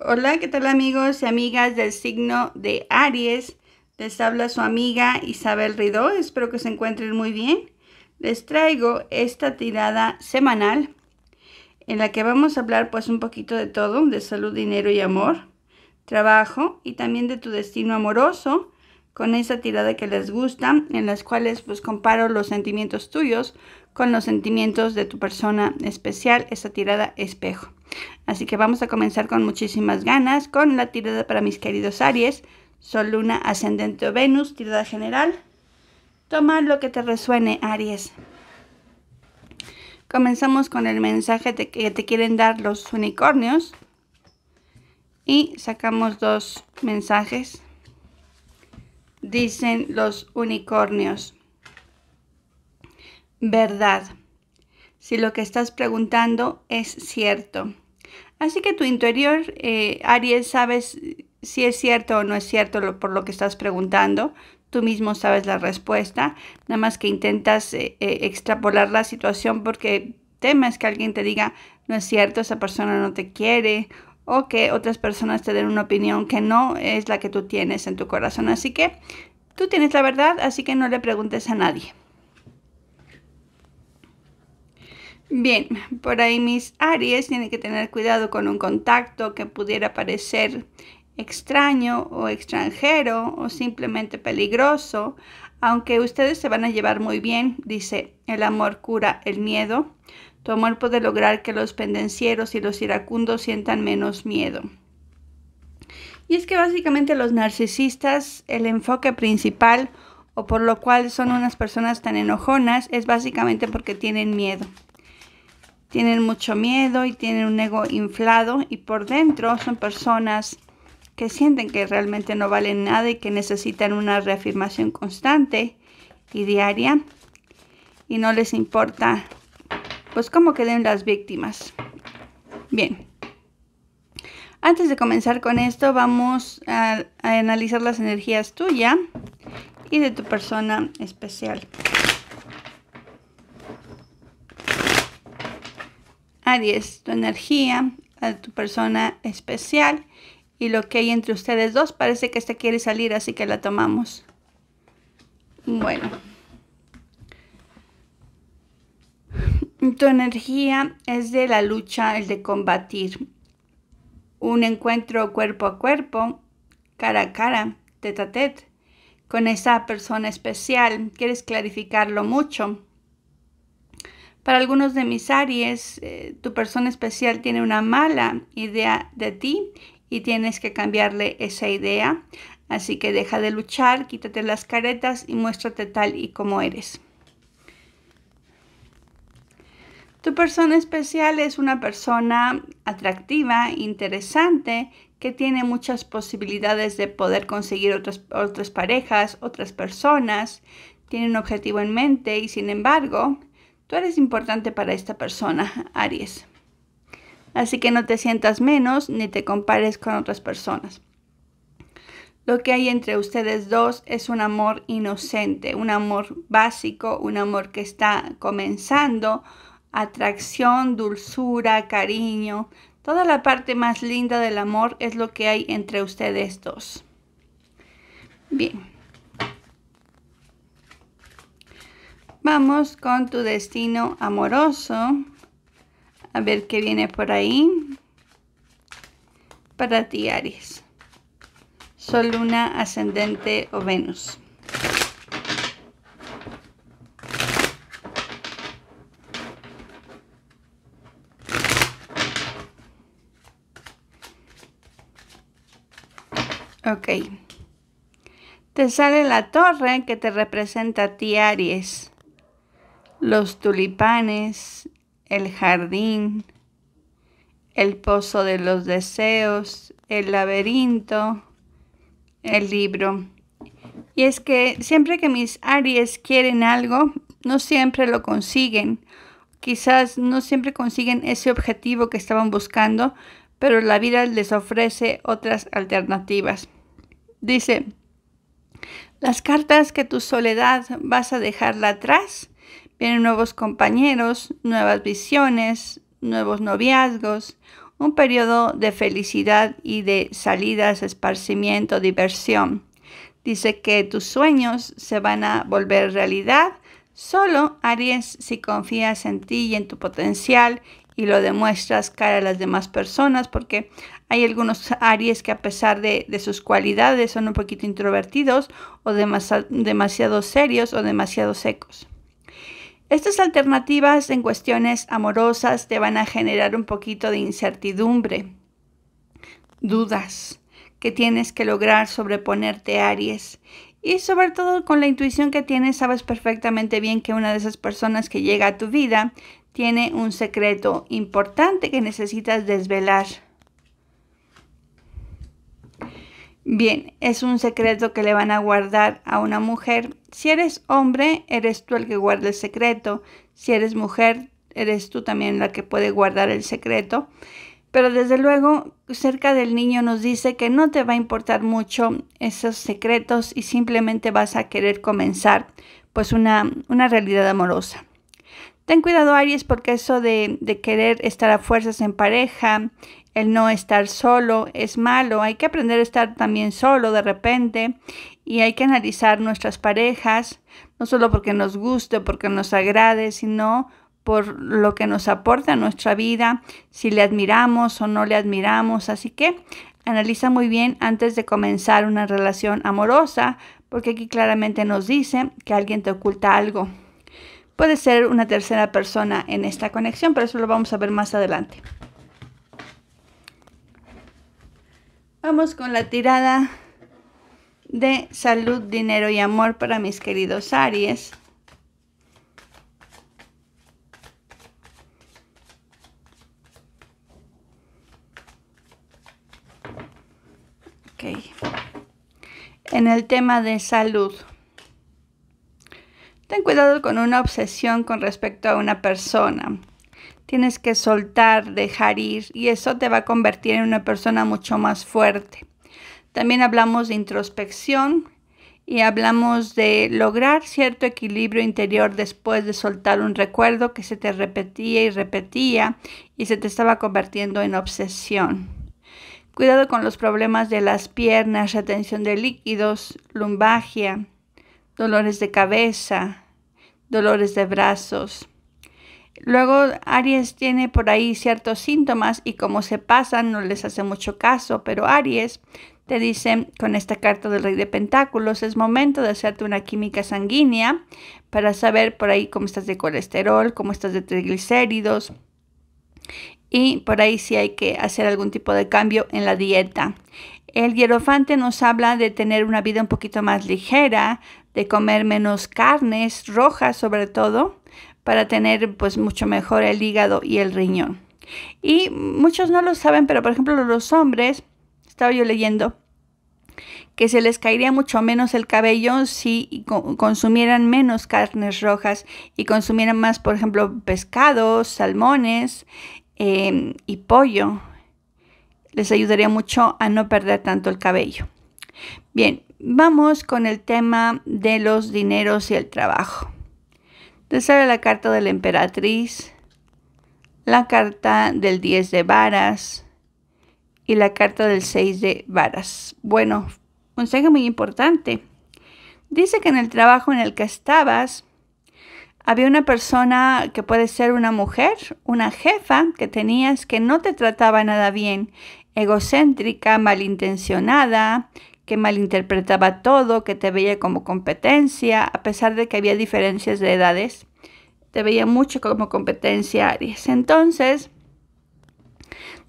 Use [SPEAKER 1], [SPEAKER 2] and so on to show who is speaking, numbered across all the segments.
[SPEAKER 1] Hola, ¿qué tal amigos y amigas del signo de Aries? Les habla su amiga Isabel Ridó, espero que se encuentren muy bien. Les traigo esta tirada semanal en la que vamos a hablar pues un poquito de todo, de salud, dinero y amor, trabajo y también de tu destino amoroso con esa tirada que les gusta, en las cuales pues comparo los sentimientos tuyos con los sentimientos de tu persona especial, esa tirada espejo. Así que vamos a comenzar con muchísimas ganas con la tirada para mis queridos Aries. Sol, Luna, Ascendente o Venus, tirada general. Toma lo que te resuene, Aries. Comenzamos con el mensaje que te quieren dar los unicornios. Y sacamos dos mensajes. Dicen los unicornios. Verdad. Si lo que estás preguntando es cierto. Así que tu interior, eh, Aries, sabes si es cierto o no es cierto lo, por lo que estás preguntando. Tú mismo sabes la respuesta, nada más que intentas eh, eh, extrapolar la situación porque temes que alguien te diga, no es cierto, esa persona no te quiere o que otras personas te den una opinión que no es la que tú tienes en tu corazón. Así que tú tienes la verdad, así que no le preguntes a nadie. Bien, por ahí mis Aries tienen que tener cuidado con un contacto que pudiera parecer extraño o extranjero o simplemente peligroso, aunque ustedes se van a llevar muy bien, dice, el amor cura el miedo, tu amor puede lograr que los pendencieros y los iracundos sientan menos miedo. Y es que básicamente los narcisistas, el enfoque principal o por lo cual son unas personas tan enojonas es básicamente porque tienen miedo tienen mucho miedo y tienen un ego inflado y por dentro son personas que sienten que realmente no valen nada y que necesitan una reafirmación constante y diaria y no les importa pues cómo queden las víctimas. Bien. Antes de comenzar con esto, vamos a, a analizar las energías tuya y de tu persona especial. Aries, tu energía, a tu persona especial y lo que hay entre ustedes dos. Parece que éste quiere salir, así que la tomamos. Bueno. Tu energía es de la lucha, el de combatir. Un encuentro cuerpo a cuerpo, cara a cara, tete a tete, con esa persona especial. Quieres clarificarlo mucho para algunos de mis Aries, eh, tu persona especial tiene una mala idea de ti y tienes que cambiarle esa idea. Así que deja de luchar, quítate las caretas y muéstrate tal y como eres. Tu persona especial es una persona atractiva, interesante, que tiene muchas posibilidades de poder conseguir otras, otras parejas, otras personas, tiene un objetivo en mente y sin embargo Tú eres importante para esta persona, Aries. Así que no te sientas menos ni te compares con otras personas. Lo que hay entre ustedes dos es un amor inocente, un amor básico, un amor que está comenzando, atracción, dulzura, cariño. Toda la parte más linda del amor es lo que hay entre ustedes dos. Bien. Vamos con tu destino amoroso. A ver qué viene por ahí. Para ti, Aries. Sol, Luna, Ascendente o Venus. Ok. Te sale la torre que te representa a ti, Aries los tulipanes, el jardín, el pozo de los deseos, el laberinto, el libro. Y es que siempre que mis Aries quieren algo, no siempre lo consiguen. Quizás no siempre consiguen ese objetivo que estaban buscando, pero la vida les ofrece otras alternativas. Dice, las cartas que tu soledad vas a dejarla atrás tienen nuevos compañeros, nuevas visiones, nuevos noviazgos, un periodo de felicidad y de salidas, esparcimiento, diversión. Dice que tus sueños se van a volver realidad solo, Aries, si confías en ti y en tu potencial y lo demuestras cara a las demás personas, porque hay algunos Aries que a pesar de, sus cualidades son un poquito introvertidos o demasiado serios o demasiado secos. Estas alternativas en cuestiones amorosas te van a generar un poquito de incertidumbre, dudas que tienes que lograr sobreponerte, Aries. Y sobre todo con la intuición que tienes, sabes perfectamente bien que una de esas personas que llega a tu vida tiene un secreto importante que necesitas desvelar. Bien, es un secreto que le van a guardar a una mujer. Si eres hombre, eres tú el que guarda el secreto. Si eres mujer, eres tú también la que puede guardar el secreto. Pero desde luego, cerca del niño nos dice que no te va a importar mucho esos secretos y simplemente vas a querer comenzar pues una, una realidad amorosa. Ten cuidado Aries porque eso de, de, querer estar a fuerzas en pareja, el no estar solo es malo. Hay que aprender a estar también solo de repente y hay que analizar nuestras parejas, no solo porque nos guste, porque nos agrade, sino por lo que nos aporta a nuestra vida, si le admiramos o no le admiramos. Así que analiza muy bien antes de comenzar una relación amorosa, porque aquí claramente nos dice que alguien te oculta algo. Puede ser una tercera persona en esta conexión, pero eso lo vamos a ver más adelante. Vamos con la tirada de salud, dinero y amor para mis queridos Aries. En el tema de salud. Ten cuidado con una obsesión con respecto a una persona tienes que soltar, dejar ir y eso te va a convertir en una persona mucho más fuerte. También hablamos de introspección y hablamos de lograr cierto equilibrio interior después de soltar un recuerdo que se te repetía y repetía y se te estaba convirtiendo en obsesión. Cuidado con los problemas de las piernas, retención de líquidos, lumbagia, dolores de cabeza, dolores de brazos. Luego Aries tiene por ahí ciertos síntomas y como se pasan no les hace mucho caso, pero Aries te dice con esta carta del Rey de Pentáculos es momento de hacerte una química sanguínea para saber por ahí cómo estás de colesterol, cómo estás de triglicéridos y por ahí si hay que hacer algún tipo de cambio en la dieta. El hierofante nos habla de tener una vida un poquito más ligera, de comer menos carnes rojas sobre todo para tener pues mucho mejor el hígado y el riñón. Y muchos no lo saben, pero por ejemplo los hombres, estaba yo leyendo, que se les caería mucho menos el cabello si consumieran menos carnes rojas y consumieran más, por ejemplo, pescados, salmones em, y pollo. Les ayudaría mucho a no perder tanto el cabello. Bien, vamos con el tema de los dineros y el trabajo sale la carta de la emperatriz, la carta del 10 de varas y la carta del 6 de varas. Bueno, consejo muy importante. Dice que en el trabajo en el que estabas, había una persona que puede ser una mujer, una jefa que tenías que no te trataba nada bien, egocéntrica, malintencionada, malinterpretaba todo, que te veía como competencia, a pesar de que había diferencias de edades, te veía mucho como competencia Aries. Entonces,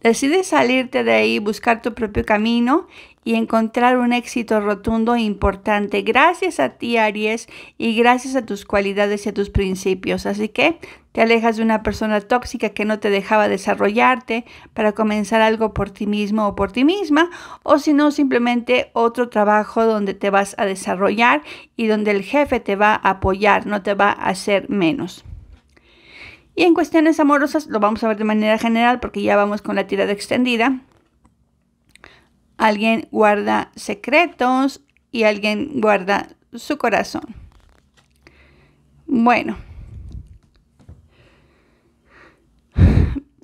[SPEAKER 1] Decides salirte de ahí, buscar tu propio camino y encontrar un éxito rotundo e importante. Gracias a ti, Aries, y gracias a tus cualidades y a tus principios. Así que te alejas de una persona tóxica que no te dejaba desarrollarte para comenzar algo por ti mismo o por ti misma, o si no, simplemente otro trabajo donde te vas a desarrollar y donde el jefe te va a apoyar, no te va a hacer menos. Y en cuestiones amorosas lo vamos a ver de manera general porque ya vamos con la tirada extendida. Alguien guarda secretos y alguien guarda su corazón. Bueno.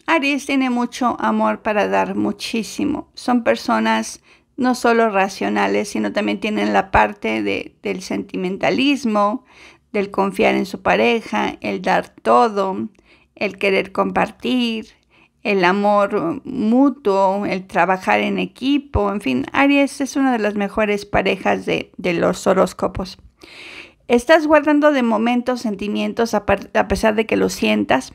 [SPEAKER 1] Aries tiene mucho amor para dar, muchísimo. Son personas no solo racionales, sino también tienen la parte del sentimentalismo, el confiar en su pareja, el dar todo, el querer compartir, el amor mutuo, el trabajar en equipo, en fin, Aries es una de las mejores parejas de, los horóscopos. Estás guardando de momento sentimientos a, pesar de que lo sientas,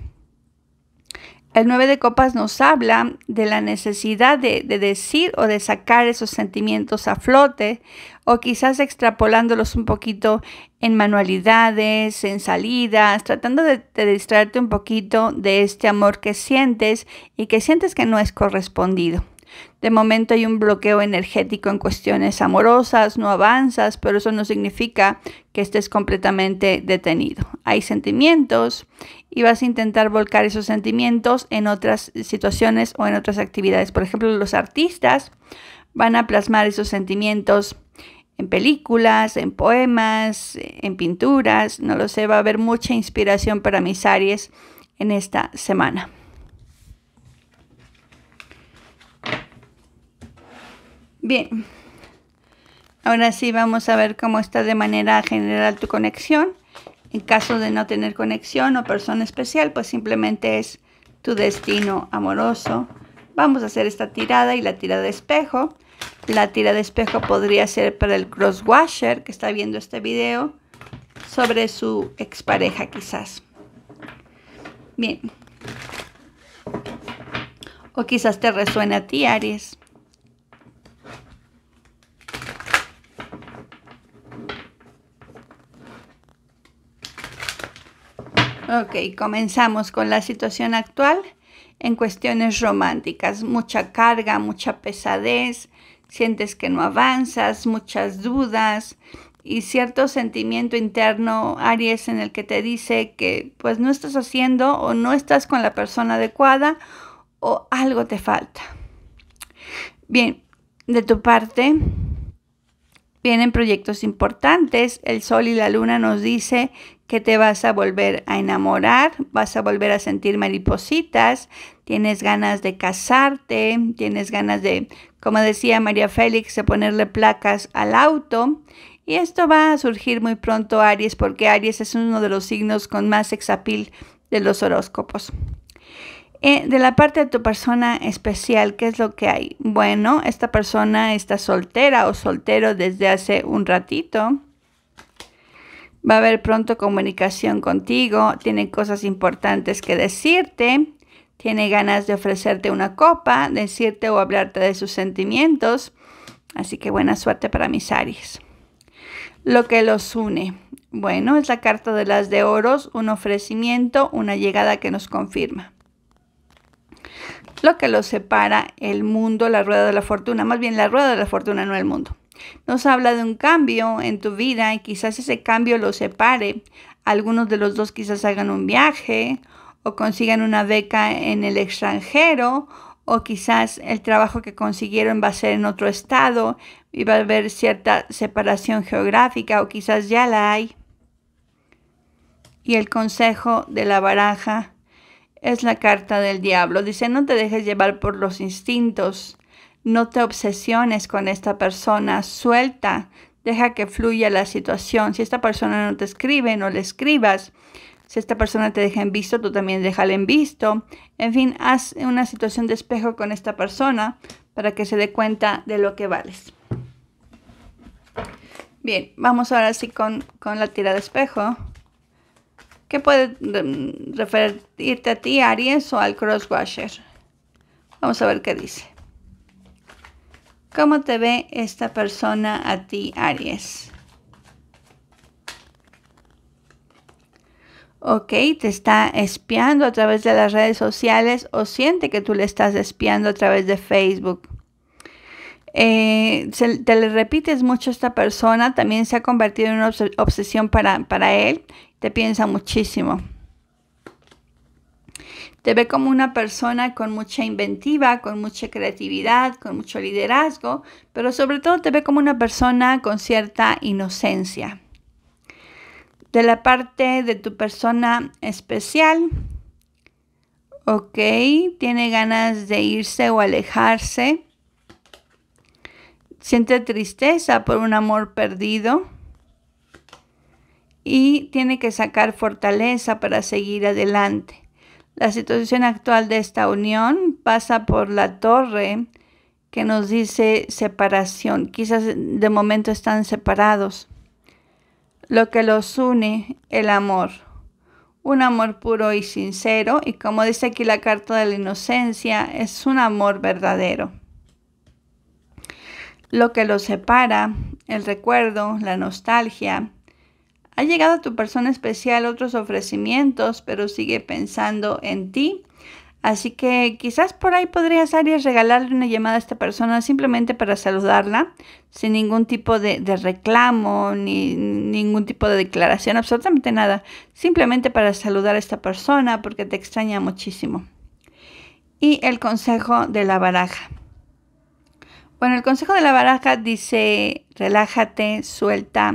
[SPEAKER 1] el 9 de copas nos habla de la necesidad de, decir o de sacar esos sentimientos a flote o quizás extrapolándolos un poquito en manualidades, en salidas, tratando de distraerte un poquito de este amor que sientes y que sientes que no es correspondido. De momento hay un bloqueo energético en cuestiones amorosas, no avanzas, pero eso no significa que estés completamente detenido. Hay sentimientos y vas a intentar volcar esos sentimientos en otras situaciones o en otras actividades. Por ejemplo, los artistas van a plasmar esos sentimientos en películas, en poemas, en pinturas, no lo sé, va a haber mucha inspiración para mis Aries en esta semana. Bien, ahora sí vamos a ver cómo está de manera general tu conexión. En caso de no tener conexión o persona especial, pues simplemente es tu destino amoroso. Vamos a hacer esta tirada y la tira de espejo. La tira de espejo podría ser para el washer que está viendo este video sobre su expareja quizás. Bien. O quizás te resuena a ti, Aries. Ok, comenzamos con la situación actual en cuestiones románticas. Mucha carga, mucha pesadez, sientes que no avanzas, muchas dudas y cierto sentimiento interno, Aries, en el que te dice que pues no estás haciendo o no estás con la persona adecuada o algo te falta. Bien, de tu parte, vienen proyectos importantes. El sol y la luna nos dice que te vas a volver a enamorar, vas a volver a sentir maripositas, tienes ganas de casarte, tienes ganas de, como decía María Félix, de ponerle placas al auto. Y esto va a surgir muy pronto, Aries, porque Aries es uno de los signos con más exapil de los horóscopos. Eh, de la parte de tu persona especial, ¿qué es lo que hay? Bueno, esta persona está soltera o soltero desde hace un ratito. Va a haber pronto comunicación contigo, tiene cosas importantes que decirte, tiene ganas de ofrecerte una copa, decirte o hablarte de sus sentimientos. Así que buena suerte para mis Aries. Lo que los une. Bueno, es la carta de las de oros, un ofrecimiento, una llegada que nos confirma lo que los separa el mundo, la rueda de la fortuna, más bien la rueda de la fortuna, no el mundo. Nos habla de un cambio en tu vida y quizás ese cambio lo separe. Algunos de los dos quizás hagan un viaje o consigan una beca en el extranjero o quizás el trabajo que consiguieron va a ser en otro estado y va a haber cierta separación geográfica o quizás ya la hay. Y el consejo de la baraja es la carta del diablo. Dice, no te dejes llevar por los instintos, no te obsesiones con esta persona, suelta, deja que fluya la situación. Si esta persona no te escribe, no le escribas. Si esta persona te deja en visto, tú también déjala en visto. En fin, haz una situación de espejo con esta persona para que se dé cuenta de lo que vales. Bien, vamos ahora sí con, con la tira de espejo que puede mm, referirte a ti, Aries, o al crosswasher. Vamos a ver qué dice. ¿Cómo te ve esta persona a ti, Aries? Ok, te está espiando a través de las redes sociales o siente que tú le estás espiando a través de Facebook. Eh, te le repites mucho a esta persona, también se ha convertido en una obsesión para, para él te piensa muchísimo. Te ve como una persona con mucha inventiva, con mucha creatividad, con mucho liderazgo, pero sobre todo te ve como una persona con cierta inocencia. De la parte de tu persona especial, ok, tiene ganas de irse o alejarse. Siente tristeza por un amor perdido y tiene que sacar fortaleza para seguir adelante. La situación actual de esta unión pasa por la torre que nos dice separación. Quizás de momento están separados. Lo que los une, el amor. Un amor puro y sincero y como dice aquí la carta de la inocencia, es un amor verdadero. Lo que los separa, el recuerdo, la nostalgia, ha llegado a tu persona especial otros ofrecimientos, pero sigue pensando en ti. Así que quizás por ahí podrías, Aries, regalarle una llamada a esta persona simplemente para saludarla, sin ningún tipo de, de reclamo, ni ningún tipo de declaración, absolutamente nada. Simplemente para saludar a esta persona porque te extraña muchísimo. Y el consejo de la baraja. Bueno, el consejo de la baraja dice, relájate, suelta,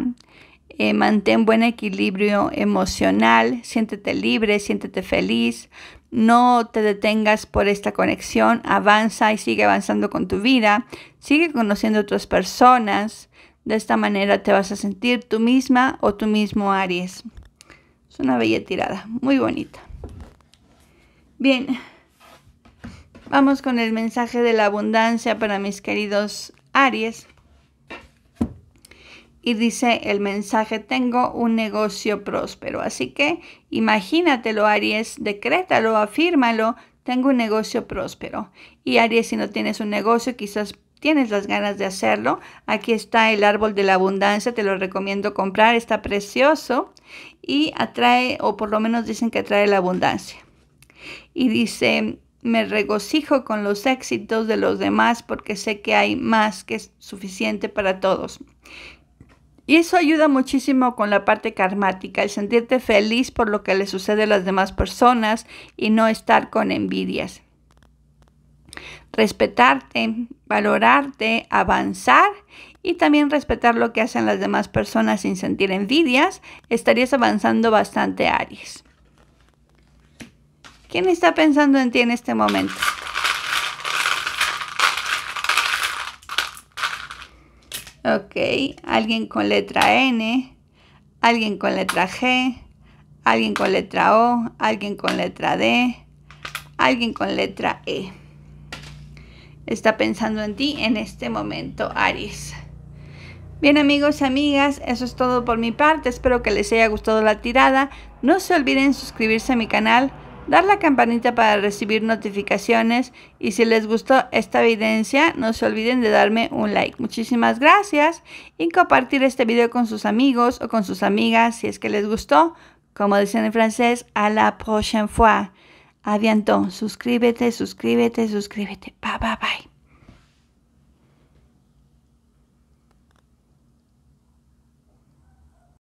[SPEAKER 1] eh, mantén buen equilibrio emocional, siéntete libre, siéntete feliz, no te detengas por esta conexión, avanza y sigue avanzando con tu vida, sigue conociendo a otras personas, de esta manera te vas a sentir tú misma o tú mismo Aries. Es una bella tirada, muy bonita. Bien, vamos con el mensaje de la abundancia para mis queridos Aries y dice el mensaje, tengo un negocio próspero. Así que imagínatelo, Aries, decrétalo, afírmalo, tengo un negocio próspero. Y Aries, si no tienes un negocio, quizás tienes las ganas de hacerlo. Aquí está el árbol de la abundancia, te lo recomiendo comprar, está precioso y atrae, o por lo menos dicen que atrae la abundancia. Y dice, me regocijo con los éxitos de los demás porque sé que hay más que es suficiente para todos. Y eso ayuda muchísimo con la parte karmática, el sentirte feliz por lo que le sucede a las demás personas y no estar con envidias. Respetarte, valorarte, avanzar y también respetar lo que hacen las demás personas sin sentir envidias, estarías avanzando bastante, Aries. ¿Quién está pensando en ti en este momento? ok, alguien con letra N, alguien con letra G, alguien con letra O, alguien con letra D, alguien con letra E. Está pensando en ti en este momento, Aries. Bien amigos y amigas, eso es todo por mi parte. Espero que les haya gustado la tirada. No se olviden suscribirse a mi canal dar la campanita para recibir notificaciones y si les gustó esta evidencia no se olviden de darme un like. Muchísimas gracias y compartir este video con sus amigos o con sus amigas si es que les gustó. Como dicen en francés, a la prochaine fois. Adiantón, suscríbete, suscríbete, suscríbete. Bye, bye, bye.